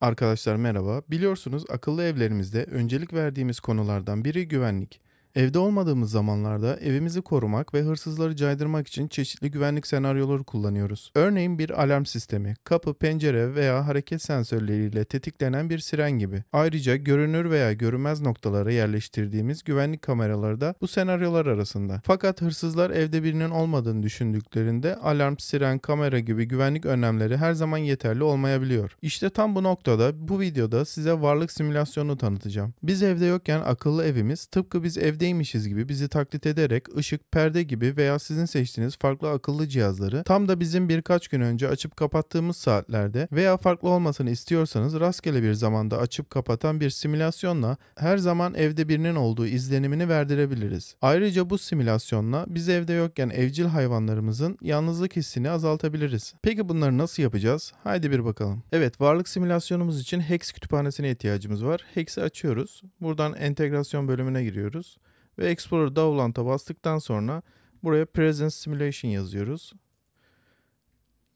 Arkadaşlar merhaba. Biliyorsunuz akıllı evlerimizde öncelik verdiğimiz konulardan biri güvenlik. Evde olmadığımız zamanlarda evimizi korumak ve hırsızları caydırmak için çeşitli güvenlik senaryoları kullanıyoruz. Örneğin bir alarm sistemi, kapı, pencere veya hareket sensörleriyle tetiklenen bir siren gibi. Ayrıca görünür veya görünmez noktalara yerleştirdiğimiz güvenlik kameraları da bu senaryolar arasında. Fakat hırsızlar evde birinin olmadığını düşündüklerinde alarm, siren, kamera gibi güvenlik önlemleri her zaman yeterli olmayabiliyor. İşte tam bu noktada bu videoda size varlık simülasyonu tanıtacağım. Biz evde yokken akıllı evimiz tıpkı biz evde perdeymişiz gibi bizi taklit ederek ışık, perde gibi veya sizin seçtiğiniz farklı akıllı cihazları tam da bizim birkaç gün önce açıp kapattığımız saatlerde veya farklı olmasını istiyorsanız rastgele bir zamanda açıp kapatan bir simülasyonla her zaman evde birinin olduğu izlenimini verdirebiliriz. Ayrıca bu simülasyonla biz evde yokken evcil hayvanlarımızın yalnızlık hissini azaltabiliriz. Peki bunları nasıl yapacağız? Haydi bir bakalım. Evet varlık simülasyonumuz için Hex kütüphanesine ihtiyacımız var. Hex'i açıyoruz. Buradan entegrasyon bölümüne giriyoruz. Ve Explorer Davlant'a bastıktan sonra buraya Presence Simulation yazıyoruz.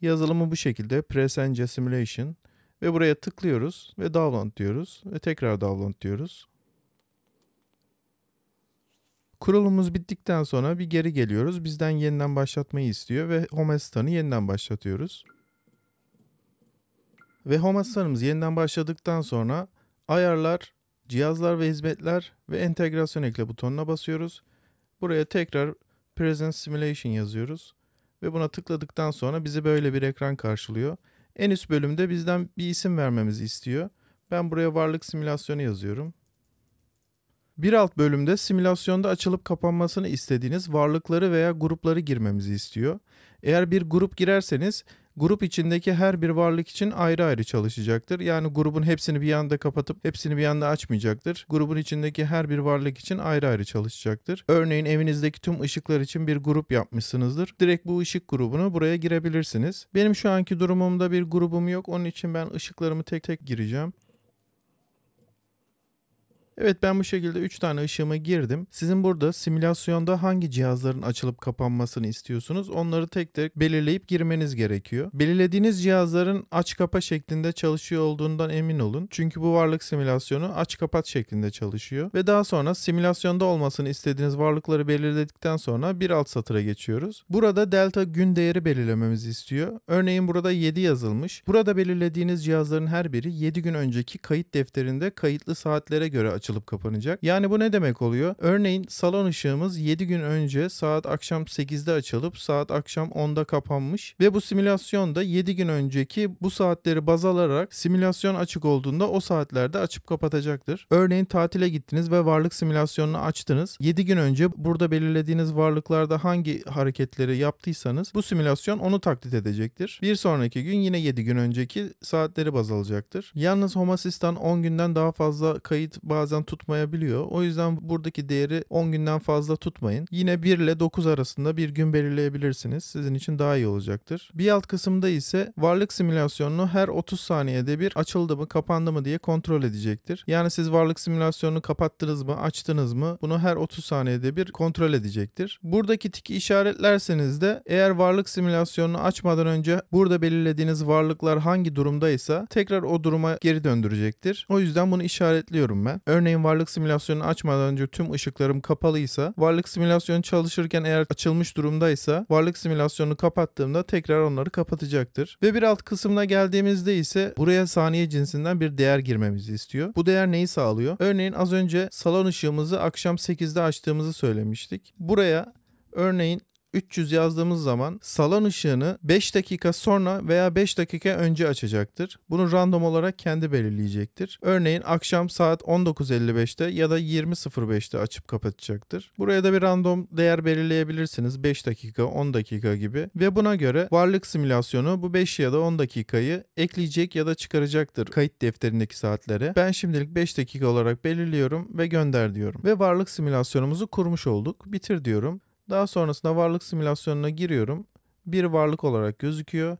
Yazılımı bu şekilde Presence Simulation ve buraya tıklıyoruz ve Davlant diyoruz ve tekrar Davlant diyoruz. Kurulumuz bittikten sonra bir geri geliyoruz. Bizden yeniden başlatmayı istiyor ve Home Assistant'ı yeniden başlatıyoruz. Ve Home Assistant'ımız yeniden başladıktan sonra ayarlar Cihazlar ve hizmetler ve entegrasyon ekle butonuna basıyoruz. Buraya tekrar Presence Simulation yazıyoruz ve buna tıkladıktan sonra bizi böyle bir ekran karşılıyor. En üst bölümde bizden bir isim vermemizi istiyor. Ben buraya varlık simülasyonu yazıyorum. Bir alt bölümde simülasyonda açılıp kapanmasını istediğiniz varlıkları veya grupları girmemizi istiyor. Eğer bir grup girerseniz grup içindeki her bir varlık için ayrı ayrı çalışacaktır. Yani grubun hepsini bir anda kapatıp hepsini bir anda açmayacaktır. Grubun içindeki her bir varlık için ayrı ayrı çalışacaktır. Örneğin evinizdeki tüm ışıklar için bir grup yapmışsınızdır. Direkt bu ışık grubunu buraya girebilirsiniz. Benim şu anki durumumda bir grubum yok. Onun için ben ışıklarımı tek tek gireceğim. Evet ben bu şekilde 3 tane ışığıma girdim. Sizin burada simülasyonda hangi cihazların açılıp kapanmasını istiyorsunuz onları tek tek belirleyip girmeniz gerekiyor. Belirlediğiniz cihazların aç kapa şeklinde çalışıyor olduğundan emin olun. Çünkü bu varlık simülasyonu aç kapat şeklinde çalışıyor. Ve daha sonra simülasyonda olmasını istediğiniz varlıkları belirledikten sonra bir alt satıra geçiyoruz. Burada delta gün değeri belirlememizi istiyor. Örneğin burada 7 yazılmış. Burada belirlediğiniz cihazların her biri 7 gün önceki kayıt defterinde kayıtlı saatlere göre açılıyor açılıp kapanacak. Yani bu ne demek oluyor? Örneğin salon ışığımız 7 gün önce saat akşam 8'de açılıp saat akşam 10'da kapanmış ve bu simülasyonda 7 gün önceki bu saatleri baz alarak simülasyon açık olduğunda o saatlerde açıp kapatacaktır. Örneğin tatile gittiniz ve varlık simülasyonunu açtınız. 7 gün önce burada belirlediğiniz varlıklarda hangi hareketleri yaptıysanız bu simülasyon onu taklit edecektir. Bir sonraki gün yine 7 gün önceki saatleri baz alacaktır. Yalnız Home Assistant 10 günden daha fazla kayıt bazen bazen tutmayabiliyor. O yüzden buradaki değeri 10 günden fazla tutmayın. Yine 1 ile 9 arasında bir gün belirleyebilirsiniz. Sizin için daha iyi olacaktır. Bir alt kısımda ise varlık simülasyonunu her 30 saniyede bir açıldı mı kapandı mı diye kontrol edecektir. Yani siz varlık simülasyonunu kapattınız mı açtınız mı bunu her 30 saniyede bir kontrol edecektir. Buradaki tiki işaretlerseniz de eğer varlık simülasyonunu açmadan önce burada belirlediğiniz varlıklar hangi durumdaysa tekrar o duruma geri döndürecektir. O yüzden bunu işaretliyorum ben. Örneğin Örneğin varlık simülasyonu açmadan önce tüm ışıklarım kapalıysa, varlık simülasyonu çalışırken eğer açılmış durumdaysa, varlık simülasyonu kapattığımda tekrar onları kapatacaktır. Ve bir alt kısımda geldiğimizde ise buraya saniye cinsinden bir değer girmemizi istiyor. Bu değer neyi sağlıyor? Örneğin az önce salon ışığımızı akşam 8'de açtığımızı söylemiştik. Buraya örneğin 300 yazdığımız zaman salon ışığını 5 dakika sonra veya 5 dakika önce açacaktır. Bunu random olarak kendi belirleyecektir. Örneğin akşam saat 19.55'te ya da 20.05'te açıp kapatacaktır. Buraya da bir random değer belirleyebilirsiniz. 5 dakika, 10 dakika gibi ve buna göre varlık simülasyonu bu 5 ya da 10 dakikayı ekleyecek ya da çıkaracaktır kayıt defterindeki saatlere. Ben şimdilik 5 dakika olarak belirliyorum ve gönder diyorum. Ve varlık simülasyonumuzu kurmuş olduk. Bitir diyorum. Daha sonrasında varlık simülasyonuna giriyorum. Bir varlık olarak gözüküyor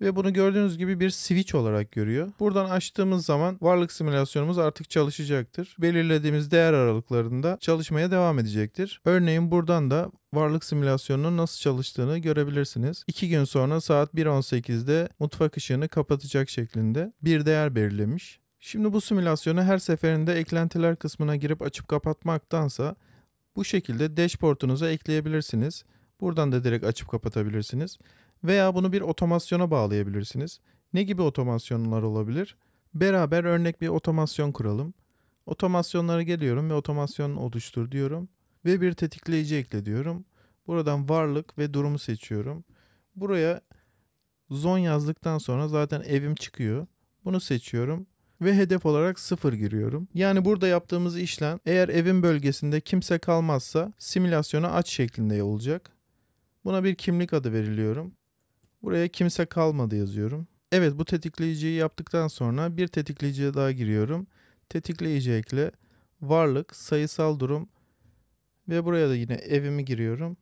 ve bunu gördüğünüz gibi bir switch olarak görüyor. Buradan açtığımız zaman varlık simülasyonumuz artık çalışacaktır. Belirlediğimiz değer aralıklarında çalışmaya devam edecektir. Örneğin buradan da varlık simülasyonunun nasıl çalıştığını görebilirsiniz. 2 gün sonra saat 1.18'de mutfak ışığını kapatacak şeklinde bir değer belirlemiş. Şimdi bu simülasyonu her seferinde eklentiler kısmına girip açıp kapatmaktansa bu şekilde dashboard'unuza ekleyebilirsiniz. Buradan da direkt açıp kapatabilirsiniz. Veya bunu bir otomasyona bağlayabilirsiniz. Ne gibi otomasyonlar olabilir? Beraber örnek bir otomasyon kuralım. Otomasyonlara geliyorum ve otomasyon oluştur diyorum. Ve bir tetikleyici ekle diyorum. Buradan varlık ve durumu seçiyorum. Buraya zon yazdıktan sonra zaten evim çıkıyor. Bunu seçiyorum ve hedef olarak 0 giriyorum. Yani burada yaptığımız işlem eğer evin bölgesinde kimse kalmazsa simülasyonu aç şeklinde olacak. Buna bir kimlik adı veriliyorum. Buraya kimse kalmadı yazıyorum. Evet bu tetikleyiciyi yaptıktan sonra bir tetikleyiciye daha giriyorum. Tetikleyici varlık, sayısal durum ve buraya da yine evimi giriyorum.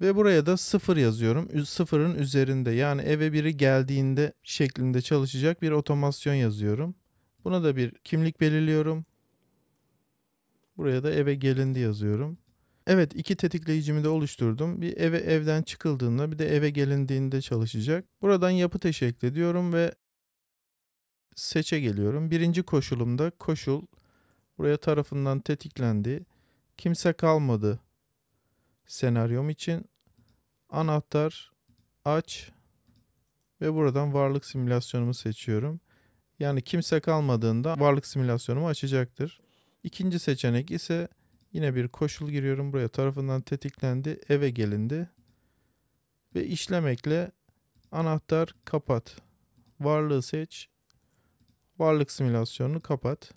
Ve buraya da 0 yazıyorum. Sıfırın üzerinde yani eve biri geldiğinde şeklinde çalışacak bir otomasyon yazıyorum. Buna da bir kimlik belirliyorum. Buraya da eve gelindi yazıyorum. Evet iki tetikleyicimi de oluşturdum. Bir eve evden çıkıldığında bir de eve gelindiğinde çalışacak. Buradan yapı teşekli diyorum ve seçe geliyorum. Birinci koşulumda koşul buraya tarafından tetiklendi. Kimse kalmadı senaryom için anahtar aç ve buradan varlık simülasyonumu seçiyorum. Yani kimse kalmadığında varlık simülasyonumu açacaktır. İkinci seçenek ise yine bir koşul giriyorum. Buraya tarafından tetiklendi, eve gelindi. Ve işlemekle anahtar kapat. Varlığı seç. Varlık simülasyonunu kapat.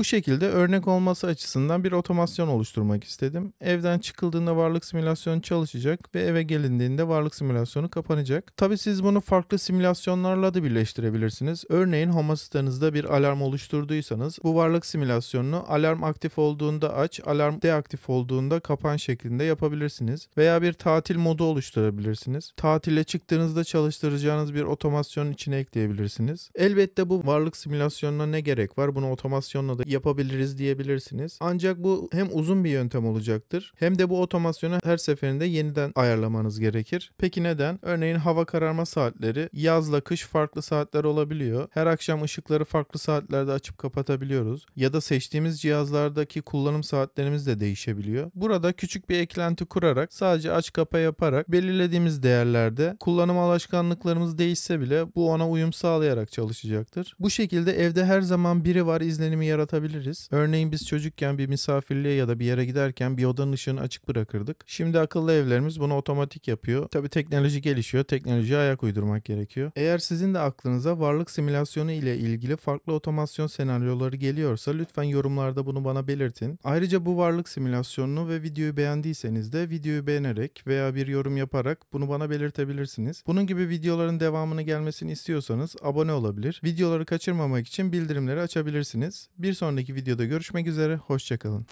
Bu şekilde örnek olması açısından bir otomasyon oluşturmak istedim. Evden çıkıldığında varlık simülasyonu çalışacak ve eve gelindiğinde varlık simülasyonu kapanacak. Tabi siz bunu farklı simülasyonlarla da birleştirebilirsiniz. Örneğin home asistanızda bir alarm oluşturduysanız bu varlık simülasyonunu alarm aktif olduğunda aç, alarm deaktif olduğunda kapan şeklinde yapabilirsiniz. Veya bir tatil modu oluşturabilirsiniz. Tatile çıktığınızda çalıştıracağınız bir otomasyonun içine ekleyebilirsiniz. Elbette bu varlık simülasyonuna ne gerek var? Bunu otomasyonla da yapabiliriz diyebilirsiniz. Ancak bu hem uzun bir yöntem olacaktır hem de bu otomasyonu her seferinde yeniden ayarlamanız gerekir. Peki neden? Örneğin hava kararma saatleri yazla kış farklı saatler olabiliyor. Her akşam ışıkları farklı saatlerde açıp kapatabiliyoruz. Ya da seçtiğimiz cihazlardaki kullanım saatlerimiz de değişebiliyor. Burada küçük bir eklenti kurarak sadece aç kapa yaparak belirlediğimiz değerlerde kullanım alışkanlıklarımız değişse bile bu ona uyum sağlayarak çalışacaktır. Bu şekilde evde her zaman biri var izlenimi yaratan anlatabiliriz. Örneğin biz çocukken bir misafirliğe ya da bir yere giderken bir odanın ışığını açık bırakırdık. Şimdi akıllı evlerimiz bunu otomatik yapıyor. Tabi teknoloji gelişiyor. Teknolojiye ayak uydurmak gerekiyor. Eğer sizin de aklınıza varlık simülasyonu ile ilgili farklı otomasyon senaryoları geliyorsa lütfen yorumlarda bunu bana belirtin. Ayrıca bu varlık simülasyonunu ve videoyu beğendiyseniz de videoyu beğenerek veya bir yorum yaparak bunu bana belirtebilirsiniz. Bunun gibi videoların devamını gelmesini istiyorsanız abone olabilir. Videoları kaçırmamak için bildirimleri açabilirsiniz. Bir sonraki videoda görüşmek üzere. Hoşçakalın.